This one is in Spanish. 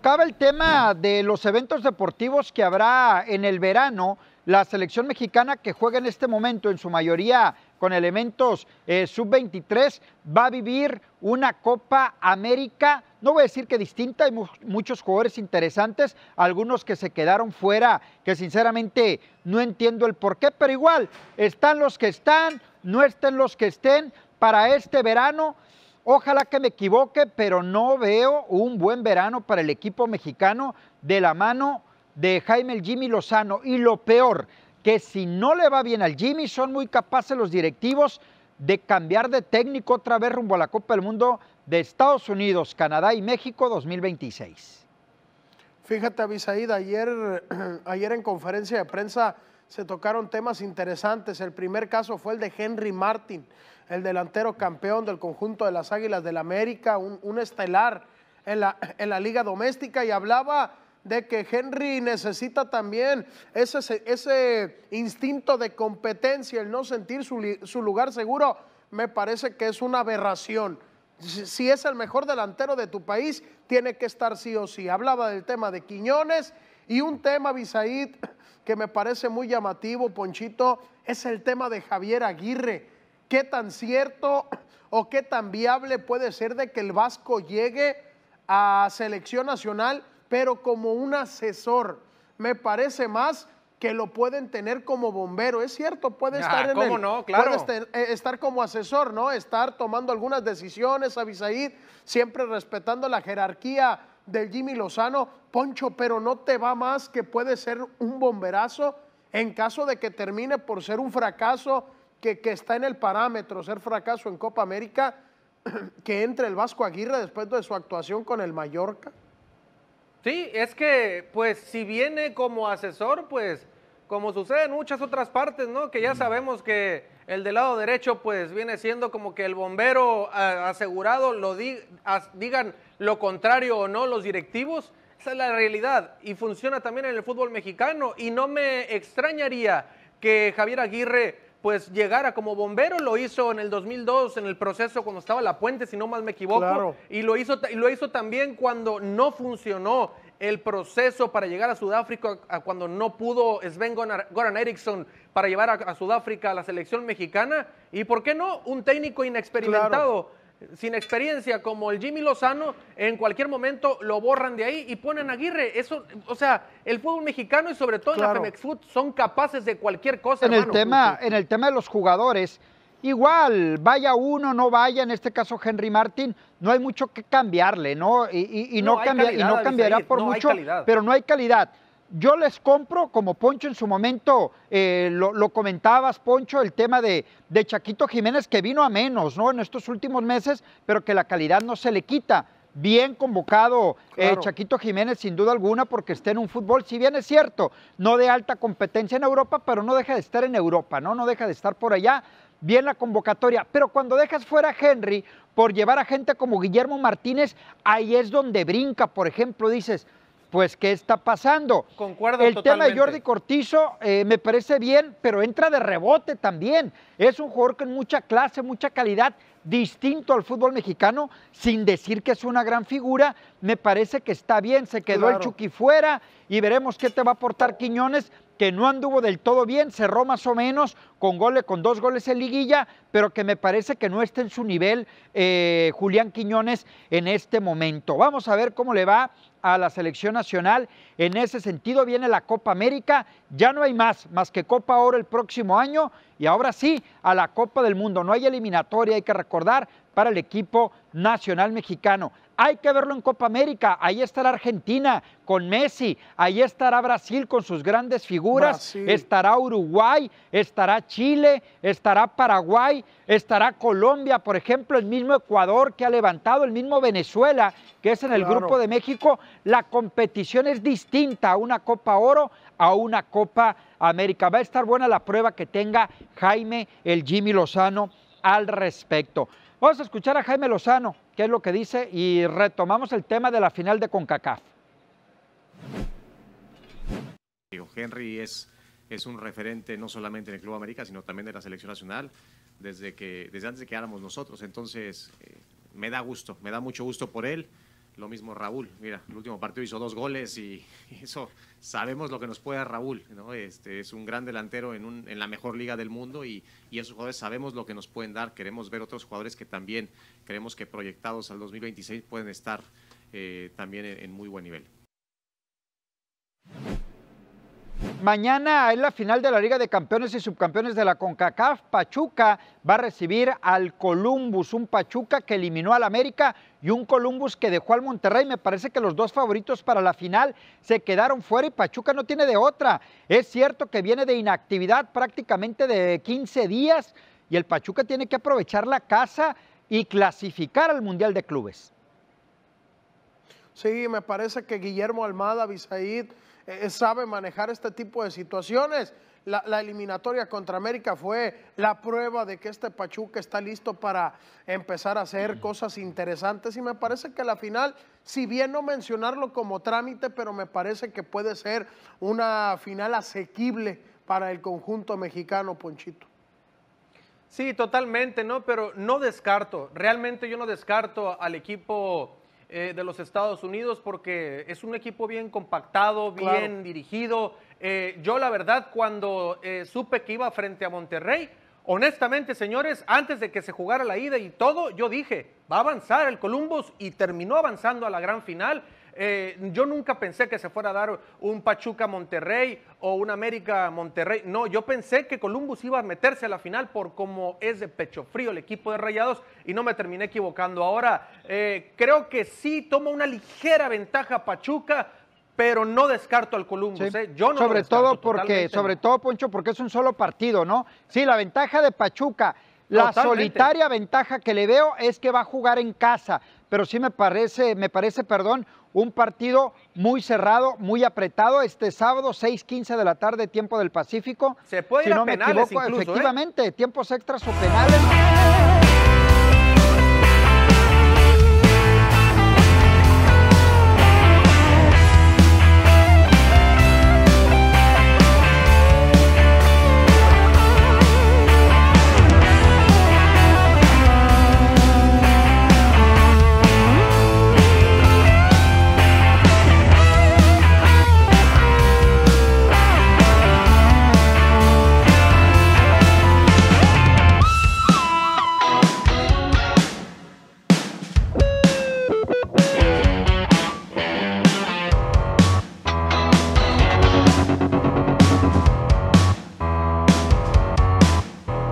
Acaba el tema de los eventos deportivos que habrá en el verano. La selección mexicana que juega en este momento, en su mayoría con elementos eh, sub-23, va a vivir una Copa América, no voy a decir que distinta, hay muchos jugadores interesantes, algunos que se quedaron fuera, que sinceramente no entiendo el por qué, pero igual, están los que están, no estén los que estén, para este verano Ojalá que me equivoque, pero no veo un buen verano para el equipo mexicano de la mano de Jaime el Jimmy Lozano. Y lo peor, que si no le va bien al Jimmy, son muy capaces los directivos de cambiar de técnico otra vez rumbo a la Copa del Mundo de Estados Unidos, Canadá y México 2026. Fíjate, Avisaída, ayer, ayer en conferencia de prensa se tocaron temas interesantes. El primer caso fue el de Henry Martin, el delantero campeón del conjunto de las Águilas del América, un, estelar en la, en la, liga doméstica y hablaba de que Henry necesita también ese, ese instinto de competencia, el no sentir su, su lugar seguro, me parece que es una aberración si es el mejor delantero de tu país, tiene que estar sí o sí. Hablaba del tema de Quiñones y un tema, Bisaid, que me parece muy llamativo, Ponchito, es el tema de Javier Aguirre. ¿Qué tan cierto o qué tan viable puede ser de que el Vasco llegue a selección nacional, pero como un asesor? Me parece más que lo pueden tener como bombero. Es cierto, puede ah, estar en no? Claro. Eh, estar, como asesor, ¿no? Estar tomando algunas decisiones, Avisaí, siempre respetando la jerarquía del Jimmy Lozano, Poncho, pero no te va más que puede ser un bomberazo en caso de que termine por ser un fracaso que, que está en el parámetro, ser fracaso en Copa América, que entre el Vasco Aguirre después de su actuación con el Mallorca. Sí, es que pues si viene como asesor, pues como sucede en muchas otras partes, ¿no? Que ya mm. sabemos que el del lado derecho, pues viene siendo como que el bombero asegurado, lo digan lo contrario o no los directivos. Esa es la realidad y funciona también en el fútbol mexicano. Y no me extrañaría que Javier Aguirre pues llegara como bombero, lo hizo en el 2002 en el proceso cuando estaba La Puente, si no mal me equivoco, y lo hizo, y lo hizo también cuando no funcionó el proceso para llegar a Sudáfrica cuando no pudo Sven Goran Eriksson para llevar a, Sudáfrica a la selección mexicana? ¿Y por qué no un técnico inexperimentado? sin experiencia como el Jimmy Lozano, en cualquier momento lo borran de ahí y ponen a Aguirre. Eso, o sea, el fútbol mexicano y sobre todo en la Femex Food son capaces de cualquier cosa. En el tema, en el tema de los jugadores, Igual, vaya uno, no vaya, en este caso Henry Martin, no hay mucho que cambiarle, ¿no? Y, no, cambiará por mucho, pero no hay calidad. Yo les compro, como Poncho en su momento eh, lo, comentabas, Poncho, el tema de, de Chaquito Jiménez, que vino a menos, ¿no? En estos últimos meses, pero que la calidad no se le quita bien convocado eh, Chaquito Jiménez, sin duda alguna, porque está en un fútbol, si bien es cierto, no de alta competencia en Europa, pero no deja de estar en Europa, ¿no? No deja de estar por allá bien la convocatoria, pero cuando dejas fuera a Henry por llevar a gente como Guillermo Martínez, ahí es donde brinca, por ejemplo, dices, pues, ¿qué está pasando? Concuerdo El tema de Jordi Cortizo eh, me parece bien, pero entra de rebote también. Es un jugador con mucha clase, mucha calidad, distinto al fútbol mexicano, sin decir que es una gran figura. Me parece que está bien, se quedó el Chucky fuera y veremos qué te va a aportar Quiñones, que no anduvo del todo bien, cerró más o menos con, goles con dos goles en liguilla, pero que me parece que no está en su nivel eh, Julián Quiñones en este momento. Vamos a ver cómo le va a la selección nacional. En ese sentido viene la Copa América, ya no hay más, más que Copa Oro el próximo año y ahora sí a la Copa del Mundo. No hay eliminatoria, hay que recordar, para el equipo nacional mexicano. Hay que verlo en Copa América. Ahí estará Argentina con Messi. Ahí estará Brasil con sus grandes figuras. Estará Uruguay, estará Chile, estará Paraguay, estará Colombia, por ejemplo, el mismo Ecuador que ha levantado, el mismo Venezuela, que es en el grupo de México. La competición es distinta a una Copa Oro, a una Copa América. Va a estar buena la prueba que tenga Jaime el Jimmy Lozano al respecto. Vamos a escuchar a Jaime Lozano, qué es lo que dice, y retomamos el tema de la final de CONCACAF. Henry es, es un referente no solamente en el Club América, sino también de la selección nacional, desde, que, desde antes de que éramos nosotros. Entonces, eh, me da gusto, me da mucho gusto por él. Lo mismo Raúl, mira, el último partido hizo dos goles y eso sabemos lo que nos puede dar Raúl, ¿no? Este es un gran delantero en, un, en la mejor liga del mundo y, esos jugadores sabemos lo que nos pueden dar. Queremos ver otros jugadores que también creemos que proyectados al 2026 pueden estar eh, también en muy buen nivel. Mañana es la final de la Liga de Campeones y Subcampeones de la CONCACAF. Pachuca va a recibir al Columbus, un Pachuca que eliminó al América y un Columbus que dejó al Monterrey. Me parece que los dos favoritos para la final se quedaron fuera y Pachuca no tiene de otra. Es cierto que viene de inactividad prácticamente de 15 días y el Pachuca tiene que aprovechar la casa y clasificar al Mundial de Clubes. Sí, me parece que Guillermo Almada, Bisaid eh, eh, sabe manejar este tipo de situaciones. La, la, eliminatoria contra América fue la prueba de que este Pachuca está listo para empezar a hacer cosas interesantes y me parece que la final, si bien no mencionarlo como trámite, pero me parece que puede ser una final asequible para el conjunto mexicano, Ponchito. Sí, totalmente, ¿no? Pero no descarto, realmente yo no descarto al equipo eh, de los Estados Unidos porque es un equipo bien compactado, bien dirigido. Eh, yo la verdad cuando eh, supe que iba frente a Monterrey, honestamente señores, antes de que se jugara la ida y todo, yo dije, va a avanzar el Columbus y terminó avanzando a la gran final. Eh, yo nunca pensé que se fuera a dar un Pachuca Monterrey o un América Monterrey. No, yo pensé que Columbus iba a meterse a la final por cómo es de pecho frío el equipo de Rayados y no me terminé equivocando. Ahora, eh, creo que sí toma una ligera ventaja Pachuca, pero no descarto al Columbus. ¿eh? Yo sobre todo porque, sobre todo Poncho, porque es un solo partido, ¿no? Sí, la ventaja de Pachuca. La solitaria ventaja que le veo es que va a jugar en casa pero sí me parece, me parece, perdón, un partido muy cerrado, muy apretado. Este sábado, 6:15 de la tarde, tiempo del Pacífico. Se puede ir a penales ¿eh? efectivamente, tiempos extras o penales.